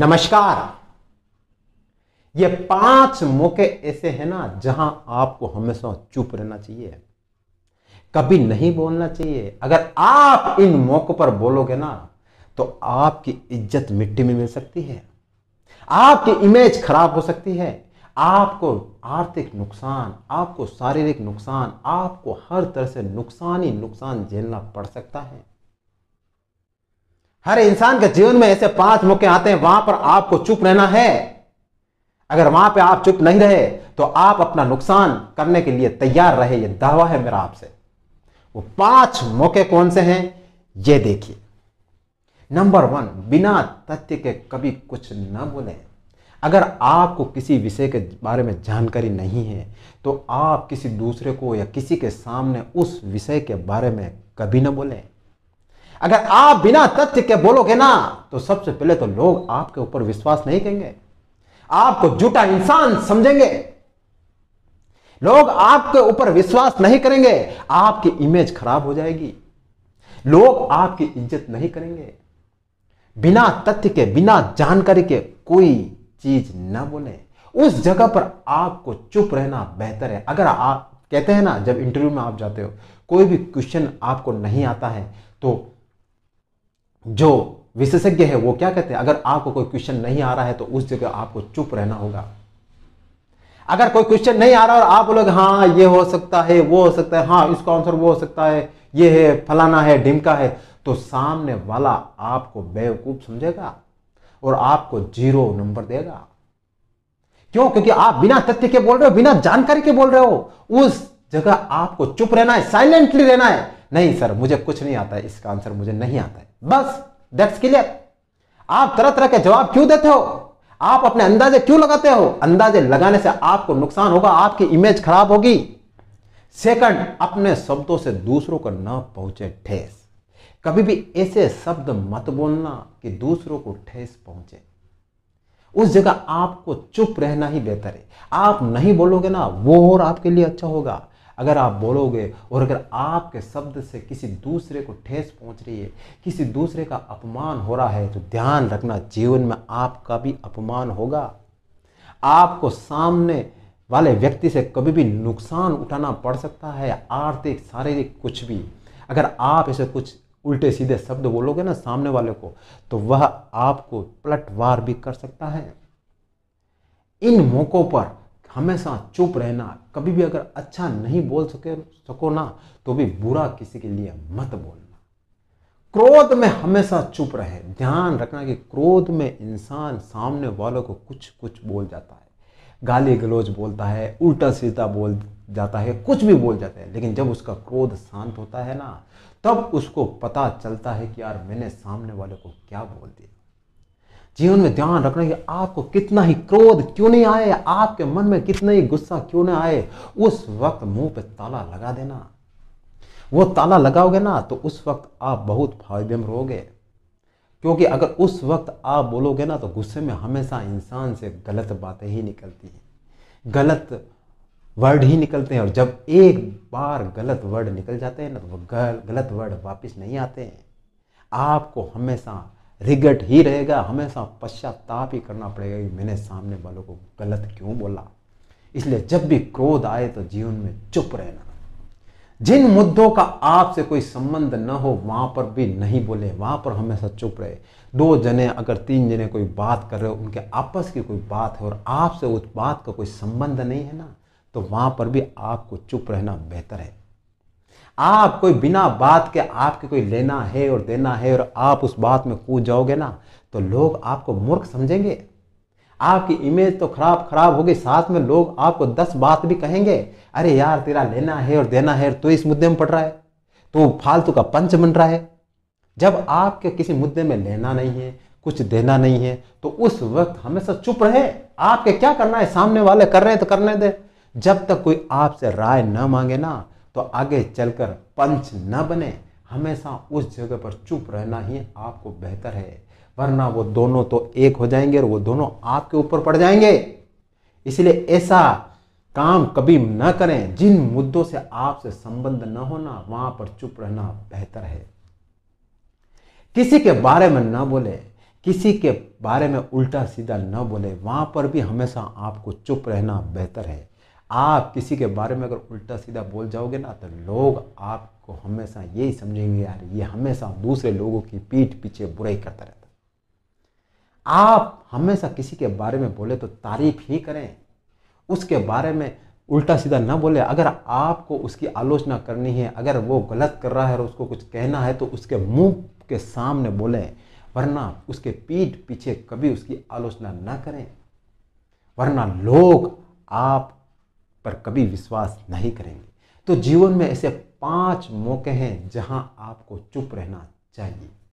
नमस्कार ये पांच मौके ऐसे हैं ना जहां आपको हमेशा चुप रहना चाहिए कभी नहीं बोलना चाहिए अगर आप इन मौकों पर बोलोगे ना तो आपकी इज्जत मिट्टी में मिल सकती है आपकी इमेज खराब हो सकती है आपको आर्थिक नुकसान आपको शारीरिक नुकसान आपको हर तरह से नुकसान ही नुकसान झेलना पड़ सकता है हर इंसान के जीवन में ऐसे पांच मौके आते हैं वहां पर आपको चुप रहना है अगर वहां पे आप चुप नहीं रहे तो आप अपना नुकसान करने के लिए तैयार रहे ये दावा है मेरा आपसे वो पांच मौके कौन से हैं ये देखिए नंबर वन बिना तथ्य के कभी कुछ न बोले अगर आपको किसी विषय के बारे में जानकारी नहीं है तो आप किसी दूसरे को या किसी के सामने उस विषय के बारे में कभी न बोलें अगर आप बिना तथ्य के बोलोगे ना तो सबसे पहले तो लोग आपके ऊपर विश्वास नहीं करेंगे आपको जुटा इंसान समझेंगे लोग आपके ऊपर विश्वास नहीं करेंगे आपकी इमेज खराब हो जाएगी लोग आपकी इज्जत नहीं करेंगे बिना तथ्य के बिना जानकारी के कोई चीज ना बोले उस जगह पर आपको चुप रहना बेहतर है अगर आप कहते हैं ना जब इंटरव्यू में आप जाते हो कोई भी क्वेश्चन आपको नहीं आता है तो जो विशेषज्ञ है वो क्या कहते हैं अगर आपको कोई क्वेश्चन नहीं आ रहा है तो उस जगह आपको चुप रहना होगा अगर कोई क्वेश्चन नहीं आ रहा और आप लोग हाँ ये हो सकता है वो हो सकता है हाँ इसका आंसर वो हो सकता है ये है फलाना है ढिमका है तो सामने वाला आपको बेवकूफ समझेगा और आपको जीरो नंबर देगा क्यों क्योंकि आप बिना तथ्य के बोल रहे हो बिना जानकारी के बोल रहे हो उस जगह आपको चुप रहना है साइलेंटली रहना है नहीं सर मुझे कुछ नहीं आता है इसका आंसर मुझे नहीं आता है बस दैट्स क्लियर आप तरह तरह के जवाब क्यों देते हो आप अपने अंदाजे क्यों लगाते हो अंदाजे लगाने से आपको नुकसान होगा आपकी इमेज खराब होगी सेकंड अपने शब्दों से दूसरों को न पहुंचे ठेस कभी भी ऐसे शब्द मत बोलना कि दूसरों को ठेस पहुंचे उस जगह आपको चुप रहना ही बेहतर है आप नहीं बोलोगे ना वो और आपके लिए अच्छा होगा अगर आप बोलोगे और अगर आपके शब्द से किसी दूसरे को ठेस पहुंच रही है किसी दूसरे का अपमान हो रहा है तो ध्यान रखना जीवन में आपका भी अपमान होगा आपको सामने वाले व्यक्ति से कभी भी नुकसान उठाना पड़ सकता है आर्थिक शारीरिक कुछ भी अगर आप इसे कुछ उल्टे सीधे शब्द बोलोगे ना सामने वाले को तो वह आपको पलटवार भी कर सकता है इन मौक़ों पर हमेशा चुप रहना कभी भी अगर अच्छा नहीं बोल सके सको ना तो भी बुरा किसी के लिए मत बोलना क्रोध में हमेशा चुप रहे ध्यान रखना कि क्रोध में इंसान सामने वालों को कुछ कुछ बोल जाता है गाली गलोज बोलता है उल्टा सीधा बोल जाता है कुछ भी बोल जाता है लेकिन जब उसका क्रोध शांत होता है ना तब उसको पता चलता है कि यार मैंने सामने वाले को क्या बोल दिया जीवन में ध्यान रखना कि आपको कितना ही क्रोध क्यों नहीं आए आपके मन में कितना ही गुस्सा क्यों ना आए उस वक्त मुंह पे ताला लगा देना वो ताला लगाओगे ना तो उस वक्त आप बहुत फायदे में रहोगे क्योंकि अगर उस वक्त आप बोलोगे ना तो गुस्से में हमेशा इंसान से गलत बातें ही निकलती हैं गलत वर्ड ही निकलते हैं और जब एक बार गलत वर्ड निकल जाते हैं ना तो वो गल, गलत वर्ड वापस नहीं आते हैं आपको हमेशा रिगट ही रहेगा हमेशा पश्चाताप ही करना पड़ेगा कि मैंने सामने वालों को गलत क्यों बोला इसलिए जब भी क्रोध आए तो जीवन में चुप रहना जिन मुद्दों का आपसे कोई संबंध न हो वहां पर भी नहीं बोले वहां पर हमेशा चुप रहे दो जने अगर तीन जने कोई बात कर रहे हो उनके आपस की कोई बात है और आपसे उस बात का कोई संबंध नहीं है ना तो वहां पर भी आपको चुप रहना बेहतर है आप कोई बिना बात के आपके कोई लेना है और देना है और आप उस बात में कूद जाओगे ना तो लोग आपको मूर्ख समझेंगे आपकी इमेज तो खराब खराब होगी साथ में लोग आपको दस बात भी कहेंगे अरे यार तेरा लेना है और देना है तो इस मुद्दे में पड़ रहा है तो फालतू का पंच बन रहा है जब आपके किसी मुद्दे में लेना नहीं है कुछ देना नहीं है तो उस वक्त हमेशा चुप रहे आपके क्या करना है सामने वाले कर रहे हैं तो करने दे जब तक कोई आपसे राय ना मांगे ना तो आगे चलकर पंच न बने हमेशा उस जगह पर चुप रहना ही आपको बेहतर है वरना वो दोनों तो एक हो जाएंगे और वो दोनों आपके ऊपर पड़ जाएंगे इसलिए ऐसा काम कभी न करें जिन मुद्दों से आपसे संबंध न होना वहां पर चुप रहना बेहतर है किसी के बारे में न बोले किसी के बारे में उल्टा सीधा न बोले वहां पर भी हमेशा आपको चुप रहना बेहतर है आप किसी के बारे में अगर उल्टा सीधा बोल जाओगे ना तो लोग आपको हमेशा यही समझेंगे यार ये हमेशा दूसरे लोगों की पीठ पीछे बुराई करता रहता आप हमेशा किसी के बारे में बोले तो तारीफ ही करें उसके बारे में उल्टा सीधा ना बोले अगर आपको उसकी आलोचना करनी है अगर वो गलत कर रहा है और उसको कुछ कहना है तो उसके मुंह के सामने बोलें वरना उसके पीठ पीछे कभी उसकी आलोचना ना करें वरना लोग आप पर कभी विश्वास नहीं करेंगे तो जीवन में ऐसे पांच मौके हैं जहां आपको चुप रहना चाहिए